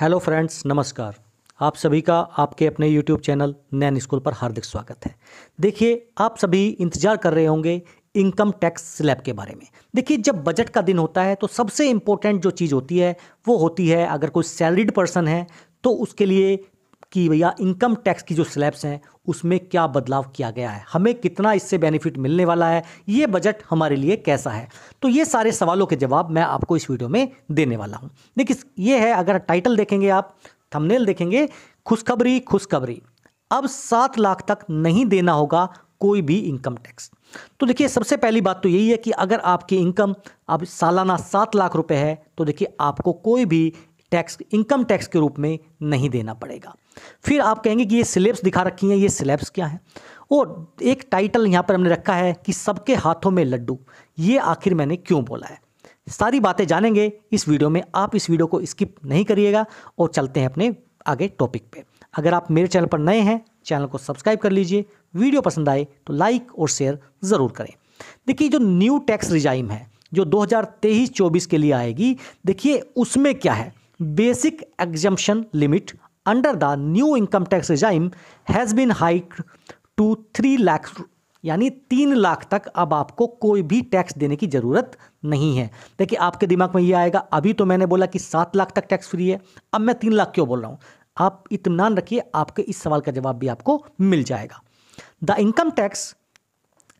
hello friends नमस्कार आप सभी का आपके अपने यूट्यूब चैनल नैन स्कूल पर हार्दिक स्वागत है देखिए आप सभी इंतज़ार कर रहे होंगे इनकम टैक्स स्लैब के बारे में देखिए जब बजट का दिन होता है तो सबसे इम्पोर्टेंट जो चीज़ होती है वो होती है अगर कोई सैलरीड पर्सन है तो उसके लिए कि भैया इनकम टैक्स की जो स्लैब्स हैं उसमें क्या बदलाव किया गया है हमें कितना इससे बेनिफिट मिलने वाला है ये बजट हमारे लिए कैसा है तो ये सारे सवालों के जवाब मैं आपको इस वीडियो में देने वाला हूँ देखिए ये है अगर टाइटल देखेंगे आप थंबनेल देखेंगे खुशखबरी खुशखबरी अब सात लाख तक नहीं देना होगा कोई भी इनकम टैक्स तो देखिए सबसे पहली बात तो यही है कि अगर आपकी इनकम अब सालाना सात लाख रुपए है तो देखिए आपको कोई भी टैक्स इनकम टैक्स के रूप में नहीं देना पड़ेगा फिर आप कहेंगे कि ये स्लेब्स दिखा रखी हैं ये स्लेब्स क्या हैं और एक टाइटल यहाँ पर हमने रखा है कि सबके हाथों में लड्डू ये आखिर मैंने क्यों बोला है सारी बातें जानेंगे इस वीडियो में आप इस वीडियो को स्किप नहीं करिएगा और चलते हैं अपने आगे टॉपिक पे अगर आप मेरे चैनल पर नए हैं चैनल को सब्सक्राइब कर लीजिए वीडियो पसंद आए तो लाइक और शेयर ज़रूर करें देखिए जो न्यू टैक्स रिजाइम है जो 2023-24 के लिए आएगी देखिए उसमें क्या है basic exemption limit under the new income tax regime has been hike to three lakh यानी तीन लाख तक अब आपको कोई भी टैक्स देने की ज़रूरत नहीं है देखिए आपके दिमाग में ये आएगा अभी तो मैंने बोला कि सात लाख तक टैक्स फ्री है अब मैं तीन लाख क्यों बोल रहा हूँ आप इतमान रखिए आपके इस सवाल का जवाब भी आपको मिल जाएगा द इनकम टैक्स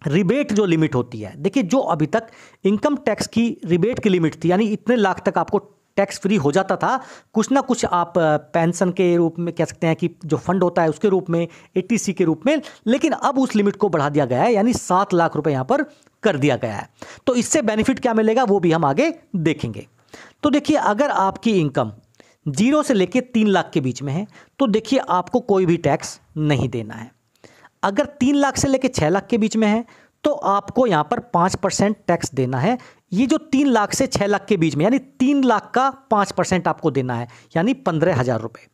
रिबेट जो लिमिट होती है देखिए जो अभी तक इनकम टैक्स की रिबेट की लिमिट थी यानी इतने लाख तक आपको टैक्स फ्री हो जाता था कुछ ना कुछ आप पेंशन के रूप में कह सकते हैं कि जो फंड होता है उसके रूप में ए के रूप में लेकिन अब उस लिमिट को बढ़ा दिया गया है यानी सात लाख रुपए यहाँ पर कर दिया गया है तो इससे बेनिफिट क्या मिलेगा वो भी हम आगे देखेंगे तो देखिए अगर आपकी इनकम जीरो से लेकर तीन लाख के बीच में है तो देखिए आपको कोई भी टैक्स नहीं देना है अगर तीन लाख से लेकर छः लाख के बीच में है तो आपको यहां पर पांच परसेंट टैक्स देना है ये जो तीन लाख से छह लाख के बीच में यानी तीन लाख का पांच परसेंट आपको देना है यानी पंद्रह हज़ार रुपए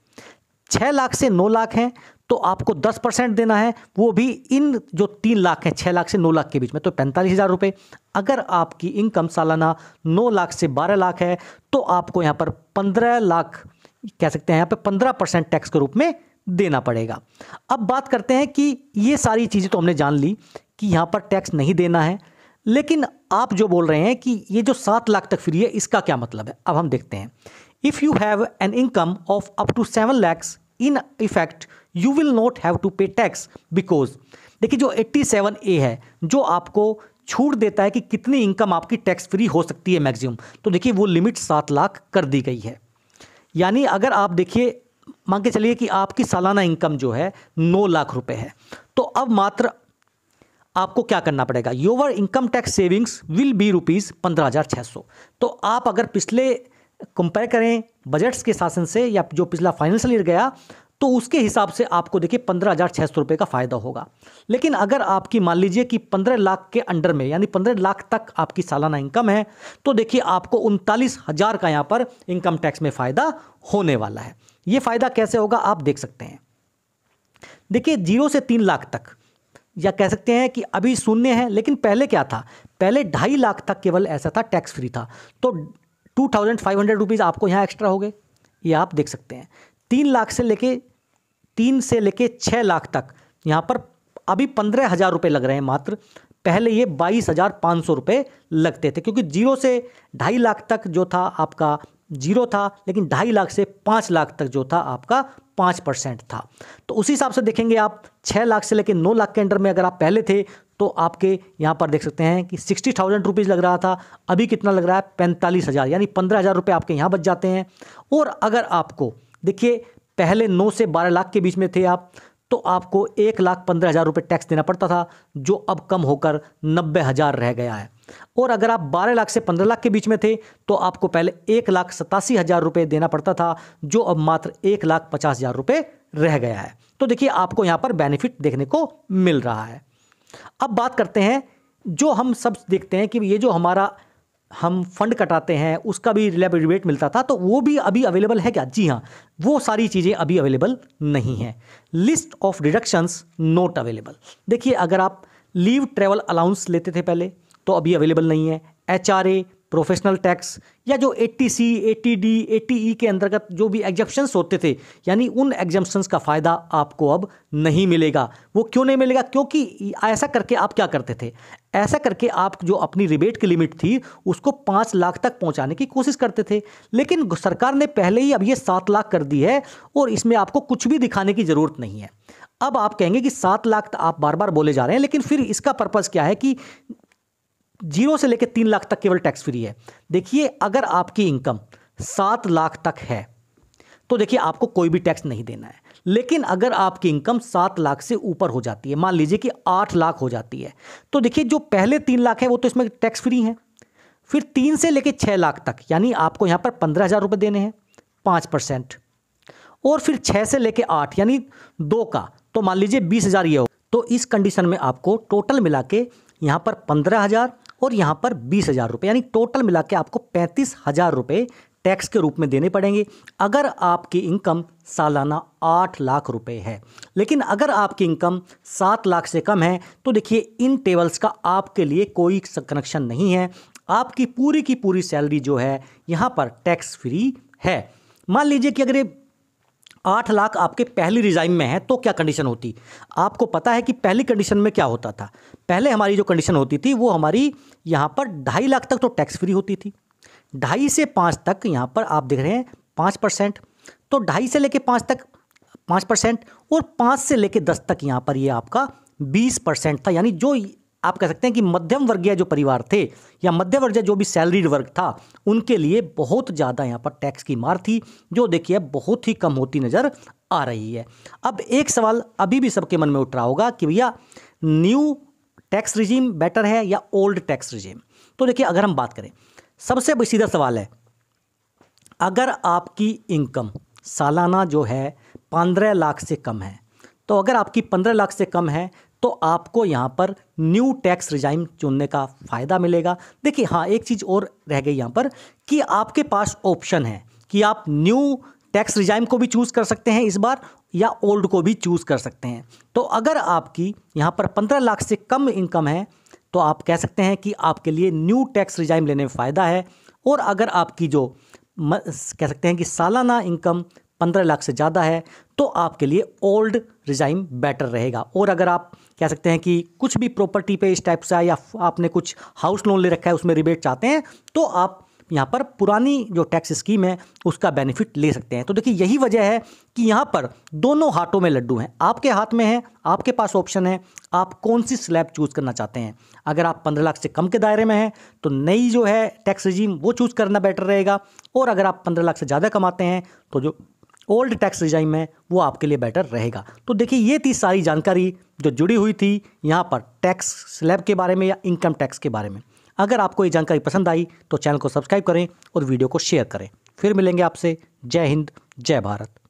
छह लाख से नौ लाख है तो आपको दस परसेंट देना है वो भी इन जो तीन लाख है छह लाख से नौ लाख के बीच में तो पैंतालीस हज़ार रुपए अगर आपकी इनकम सालाना नौ लाख से बारह लाख है तो आपको यहां पर पंद्रह लाख कह सकते हैं यहां पर पंद्रह परसेंट टैक्स के रूप में देना पड़ेगा अब बात करते हैं कि ये सारी चीज़ें तो हमने जान ली कि यहाँ पर टैक्स नहीं देना है लेकिन आप जो बोल रहे हैं कि ये जो सात लाख तक फ्री है इसका क्या मतलब है अब हम देखते हैं if you have an income of up to seven lakhs in effect you will not have to pay tax because देखिए जो एट्टी सेवन ए है जो आपको छूट देता है कि कितनी इनकम आपकी टैक्स फ्री हो सकती है मैक्सिमम तो देखिए वो लिमिट सात लाख कर दी गई है यानी अगर आप देखिए मान के चलिए कि आपकी सालाना इनकम जो है नौ लाख रुपए है तो अब मात्र आपको क्या करना पड़ेगा your income tax savings will be rupees पंद्रह हज़ार छह सौ तो आप अगर पिछले कंपेयर करें बजट्स के शासन से या जो पिछला फाइनेंशियल ईयर गया तो उसके हिसाब से आपको देखिए पंद्रह हज़ार छह सौ रुपये का फ़ायदा होगा लेकिन अगर आपकी मान लीजिए कि पंद्रह लाख के अंडर में यानी पंद्रह लाख तक आपकी सालाना इनकम है तो देखिए आपको उनतालीस हज़ार का यहां पर इनकम टैक्स में फ़ायदा होने वाला है यह फ़ायदा कैसे होगा आप देख सकते हैं देखिए जीरो से तीन लाख तक या कह सकते हैं कि अभी शून्य है लेकिन पहले क्या था पहले ढाई लाख तक केवल ऐसा था टैक्स फ्री था तो two thousand five hundred rupees आपको यहाँ एक्स्ट्रा हो गए ये आप देख सकते हैं तीन लाख से लेके तीन से लेके छः लाख तक यहाँ पर अभी पंद्रह हज़ार रुपये लग रहे हैं मात्र पहले ये बाईस हज़ार पाँच सौ रुपये लगते थे क्योंकि जीरो से ढाई लाख तक जो था आपका जीरो था लेकिन ढाई लाख से पाँच लाख तक जो था आपका पाँच परसेंट था तो उसी हिसाब से देखेंगे आप छः लाख से लेकर नौ लाख के अंडर में अगर आप पहले थे तो आपके यहाँ पर देख सकते हैं कि सिक्सटी थाउजेंड रुपीज़ लग रहा था अभी कितना लग रहा है पैंतालीस हज़ार यानी पंद्रह हज़ार रुपये आपके यहाँ बच जाते हैं और अगर आपको देखिए पहले नौ से बारह लाख के बीच में थे आप तो आपको एक लाख पंद्रह हज़ार रुपये टैक्स देना पड़ता था जो अब कम होकर नब्बे हज़ार रह गया है और अगर आप 12 लाख से 15 लाख के बीच में थे तो आपको पहले एक लाख सतासी हज़ार रुपये देना पड़ता था जो अब मात्र एक लाख पचास हज़ार रुपये रह गया है तो देखिए आपको यहाँ पर बेनिफिट देखने को मिल रहा है अब बात करते हैं जो हम सब देखते हैं कि ये जो हमारा हम फंड कटाते हैं उसका भी रिबेट मिलता था तो वो भी अभी अवेलेबल है क्या जी हाँ वो सारी चीज़ें अभी अवेलेबल नहीं हैं list of deductions not available देखिए अगर आप लीव ट्रेवल अलाउंस लेते थे पहले तो अभी अवेलेबल नहीं है एच प्रोफेशनल टैक्स या जो A A T T C D A T E के अंतर्गत जो भी एग्जम्पन्स होते थे यानी उन एग्जम्पन्स का फ़ायदा आपको अब नहीं मिलेगा वो क्यों नहीं मिलेगा क्योंकि ऐसा करके आप क्या करते थे ऐसा करके आप जो अपनी रिबेट की लिमिट थी उसको पाँच लाख तक पहुंचाने की कोशिश करते थे लेकिन सरकार ने पहले ही अब ये सात लाख कर दी है और इसमें आपको कुछ भी दिखाने की ज़रूरत नहीं है अब आप कहेंगे कि सात लाख आप बार बार बोले जा रहे हैं लेकिन फिर इसका पर्पज़ क्या है कि जीरो से लेकर तीन लाख तक केवल टैक्स फ्री है देखिए अगर आपकी इनकम सात लाख तक है तो देखिए आपको कोई भी टैक्स नहीं देना है लेकिन अगर आपकी इनकम सात लाख से ऊपर हो जाती है मान लीजिए कि आठ लाख हो जाती है तो देखिए जो पहले तीन लाख है वो तो इसमें टैक्स फ्री है फिर तीन से लेकर छः लाख तक यानी आपको यहाँ पर पंद्रह हज़ार रुपये देने हैं पाँच परसेंट और फिर छः से लेकर आठ यानी दो का तो मान लीजिए बीस हज़ार ये हो तो इस कंडीशन में आपको टोटल मिला के यहाँ पर पंद्रह हज़ार और यहाँ पर बीस हज़ार रुपये यानी टोटल मिला के आपको पैंतीस हज़ार रुपये टैक्स के रूप में देने पड़ेंगे अगर आपकी इनकम सालाना आठ लाख रुपए है लेकिन अगर आपकी इनकम सात लाख से कम है तो देखिए इन टेबल्स का आपके लिए कोई कनेक्शन नहीं है आपकी पूरी की पूरी सैलरी जो है यहाँ पर टैक्स फ्री है मान लीजिए कि अगर ये आठ लाख आपके पहली रिजाइम में है तो क्या कंडीशन होती आपको पता है कि पहली कंडीशन में क्या होता था पहले हमारी जो कंडीशन होती थी वो हमारी यहाँ पर ढाई लाख तक तो टैक्स फ्री होती थी ढाई से पाँच तक यहाँ पर आप देख रहे हैं पाँच परसेंट तो ढाई से लेके पाँच तक पाँच परसेंट और पाँच से लेके दस तक यहाँ पर ये यह आपका बीस परसेंट था यानी जो आप कह सकते हैं कि मध्यम वर्गीय जो परिवार थे या मध्य वर्गीय जो भी सैलरीड वर्ग था उनके लिए बहुत ज़्यादा यहाँ पर टैक्स की मार थी जो देखिए बहुत ही कम होती नज़र आ रही है अब एक सवाल अभी भी सबके मन में उठ रहा होगा कि भैया न्यू टैक्स रिजीम बेटर है या ओल्ड टैक्स रिजीम तो देखिए अगर हम बात करें सबसे सीधा सवाल है अगर आपकी इनकम सालाना जो है पंद्रह लाख से कम है तो अगर आपकी पंद्रह लाख से कम है तो आपको यहाँ पर न्यू टैक्स रिजाइम चुनने का फ़ायदा मिलेगा देखिए हाँ एक चीज़ और रह गई यहाँ पर कि आपके पास ऑप्शन है कि आप न्यू टैक्स रिजाइम को भी चूज़ कर सकते हैं इस बार या ओल्ड को भी चूज़ कर सकते हैं तो अगर आपकी यहाँ पर पंद्रह लाख से कम इनकम है तो आप कह सकते हैं कि आपके लिए न्यू टैक्स रिजाइम लेने में फ़ायदा है और अगर आपकी जो कह सकते हैं कि सालाना इनकम पंद्रह लाख से ज़्यादा है तो आपके लिए ओल्ड रिजाइम बेटर रहेगा और अगर आप कह सकते हैं कि कुछ भी प्रॉपर्टी पे इस टाइप से या आपने कुछ हाउस लोन ले रखा है उसमें रिबेट चाहते हैं तो आप यहाँ पर पुरानी जो टैक्स स्कीम है उसका बेनिफिट ले सकते हैं तो देखिए यही वजह है कि यहाँ पर दोनों हाथों में लड्डू हैं आपके हाथ में है आपके पास ऑप्शन है आप कौन सी स्लैब चूज़ करना चाहते हैं अगर आप पंद्रह लाख से कम के दायरे में हैं तो नई जो है टैक्स रिजीम वो चूज़ करना बेटर रहेगा और अगर आप पंद्रह लाख से ज़्यादा कमाते हैं तो जो ओल्ड टैक्स रिजाइम है वो आपके लिए बेटर रहेगा तो देखिए ये थी सारी जानकारी जो जुड़ी हुई थी यहाँ पर टैक्स स्लैब के बारे में या इनकम टैक्स के बारे में अगर आपको ये जानकारी पसंद आई तो चैनल को सब्सक्राइब करें और वीडियो को शेयर करें फिर मिलेंगे आपसे जय हिंद जय भारत